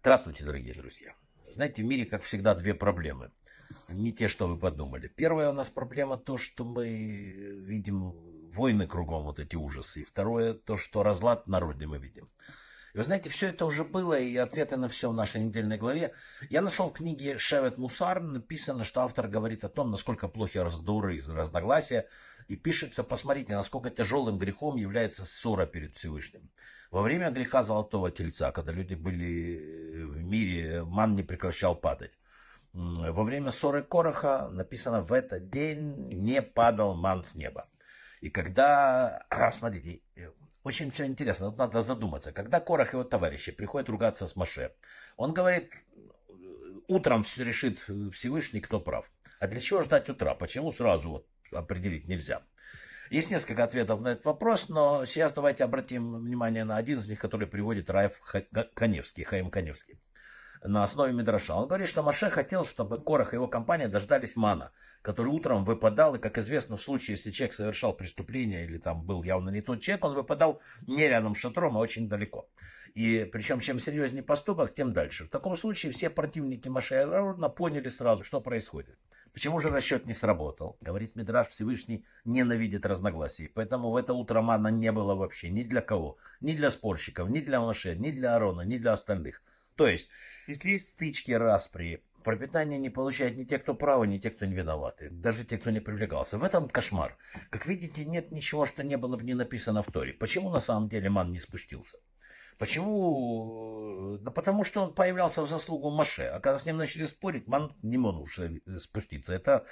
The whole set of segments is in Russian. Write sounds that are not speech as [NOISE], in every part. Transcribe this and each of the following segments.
Здравствуйте, дорогие друзья. Знаете, в мире, как всегда, две проблемы. Не те, что вы подумали. Первая у нас проблема то, что мы видим войны кругом, вот эти ужасы. И второе, то, что разлад народный мы видим. И вы знаете, все это уже было, и ответы на все в нашей недельной главе. Я нашел в книге Шевет Мусар, написано, что автор говорит о том, насколько плохи раздоры и разногласия, и пишет, что посмотрите, насколько тяжелым грехом является ссора перед Всевышним. Во время греха Золотого Тельца, когда люди были в мире ман не прекращал падать. Во время ссоры Короха написано «в этот день не падал ман с неба». И когда, [CLEARS THROAT] смотрите, э, очень все интересно, тут надо задуматься. Когда Корах и его товарищи приходят ругаться с Маше, он говорит, э, утром все решит Всевышний, кто прав. А для чего ждать утра? Почему сразу вот определить нельзя? Есть несколько ответов на этот вопрос, но сейчас давайте обратим внимание на один из них, который приводит Раев Каневский, Хаим Каневский. На основе Мидраша. Он говорит, что Маше хотел, чтобы Корах и его компания дождались мана, который утром выпадал, и, как известно, в случае, если человек совершал преступление или там был явно не тот человек, он выпадал не рядом с шатром, а очень далеко. И причем, чем серьезнее поступок, тем дальше. В таком случае все противники Маше поняли сразу, что происходит. Почему же расчет не сработал? Говорит Мидраш, Всевышний ненавидит разногласий. Поэтому в это утро мана не было вообще ни для кого. Ни для спорщиков, ни для Маше, ни для Арона, ни для остальных. То есть, если есть стычки, распри, пропитание не получают ни те, кто правы, ни те, кто не виноваты. Даже те, кто не привлекался. В этом кошмар. Как видите, нет ничего, что не было бы не написано в Торе. Почему на самом деле ман не спустился? Почему? Э, да потому что он появлялся в заслугу Маше. А когда с ним начали спорить, ман не мог уже спуститься. Это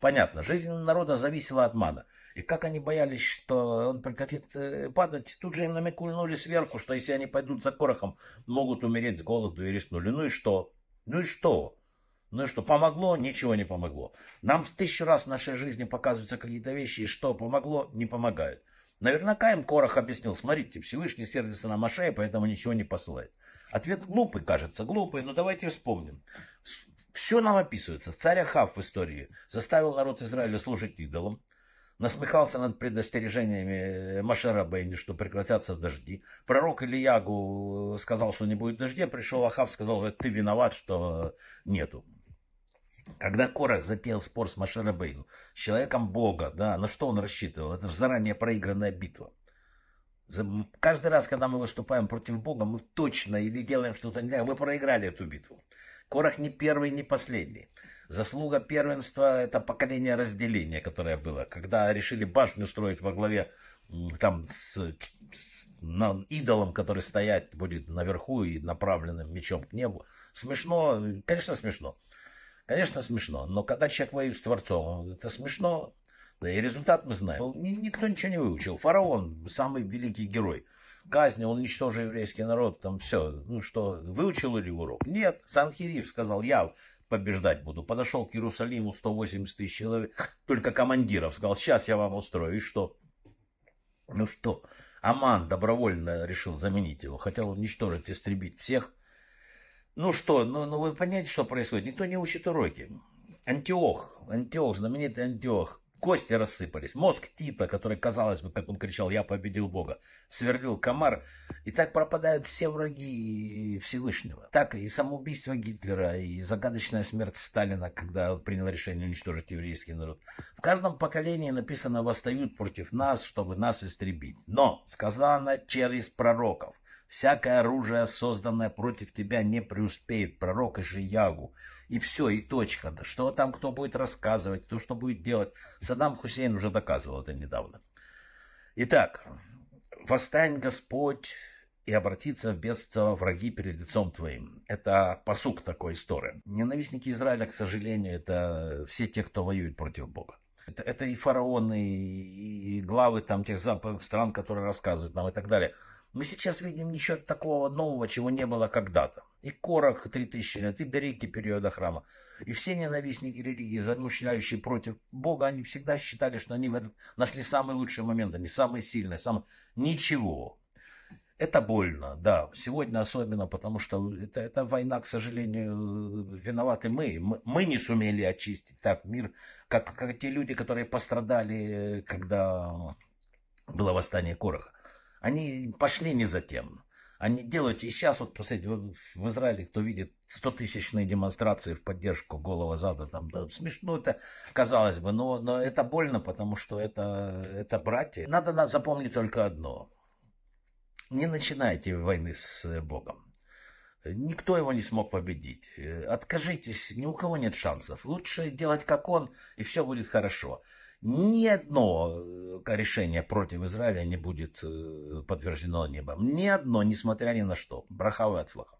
понятно. Жизнь народа зависела от мана. И как они боялись, что он прекратит э, падать, тут же им намекнули сверху, что если они пойдут за корохом, могут умереть с голоду и рискнули. Ну и что? Ну и что? Ну и что, помогло? Ничего не помогло. Нам в тысячу раз в нашей жизни показываются какие-то вещи, и что помогло, не помогает. Наверняка им Корах объяснил, смотрите, Всевышний сердится на Машея, поэтому ничего не посылает. Ответ глупый, кажется, глупый, но давайте вспомним. Все нам описывается. Царь Ахав в истории заставил народ Израиля служить идолам, насмехался над предостережениями э, Машера Бейни, что прекратятся дожди. Пророк Ильягу э, сказал, что не будет дождя, пришел Ахав, сказал, что ты виноват, что нету. Когда Корах затеял спор с Машарабейну, с человеком Бога, да, на что он рассчитывал? Это же заранее проигранная битва. За... Каждый раз, когда мы выступаем против Бога, мы точно или делаем что-то не так, вы проиграли эту битву. Корах не первый, не последний. Заслуга первенства – это поколение разделения, которое было. Когда решили башню строить во главе там с, с на, идолом, который стоять будет наверху и направленным мечом к небу. Смешно, конечно, смешно. Конечно, смешно, но когда человек воюет с Творцом, это смешно, да и результат мы знаем. Никто ничего не выучил. Фараон – самый великий герой. Казни, он уничтожил еврейский народ, там все. Ну что, выучил или урок? Нет, Санхириев сказал, я побеждать буду. Подошел к Иерусалиму 180 тысяч человек, только командиров. Сказал, сейчас я вам устрою. И что? Ну что? Аман добровольно решил заменить его. Хотел уничтожить, истребить всех. Ну что, ну, ну вы понимаете, что происходит? Никто не учит уроки. Антиох, Антиох, знаменитый Антиох. Кости рассыпались. Мозг Тита, который, казалось бы, как он кричал, «Я победил Бога», сверлил комар. И так пропадают все враги Всевышнего. Так и самоубийство Гитлера, и загадочная смерть Сталина, когда он принял решение уничтожить еврейский народ. В каждом поколении написано «Восстают против нас, чтобы нас истребить». Но сказано через пророков – Всякое оружие, созданное против тебя, не преуспеет, пророк и Ягу, И все, и точка. Да что там кто будет рассказывать, то, что будет делать. Саддам Хусейн уже доказывал это недавно. Итак, восстань Господь и обратиться в бедство враги перед лицом твоим. Это посук такой истории. Ненавистники Израиля, к сожалению, это все те, кто воюет против Бога. Это, это и фараоны, и главы там тех западных стран, которые рассказывают нам и так далее – мы сейчас видим ничего такого нового, чего не было когда-то. И Корах 3000 лет, и Береки периода храма. И все ненавистники религии, замышляющие против Бога, они всегда считали, что они в этот нашли самый лучший момент, они самые сильные, сам... ничего. Это больно, да. Сегодня особенно, потому что это, это война, к сожалению, виноваты мы. мы. Мы не сумели очистить так мир, как, как те люди, которые пострадали, э, когда было восстание Короха. Они пошли не за тем. Они делают, и сейчас вот посмотрите, в Израиле, кто видит стотысячные демонстрации в поддержку голого зада, там да, смешно это, казалось бы, но, но это больно, потому что это, это братья. Надо, надо запомнить только одно. Не начинайте войны с э, Богом. Никто его не смог победить. Э, откажитесь, ни у кого нет шансов. Лучше делать как он, и все будет хорошо. Ни одно э, решение против Израиля не будет э, подтверждено небом. Ни одно, несмотря ни на что. Брахава и отслаха.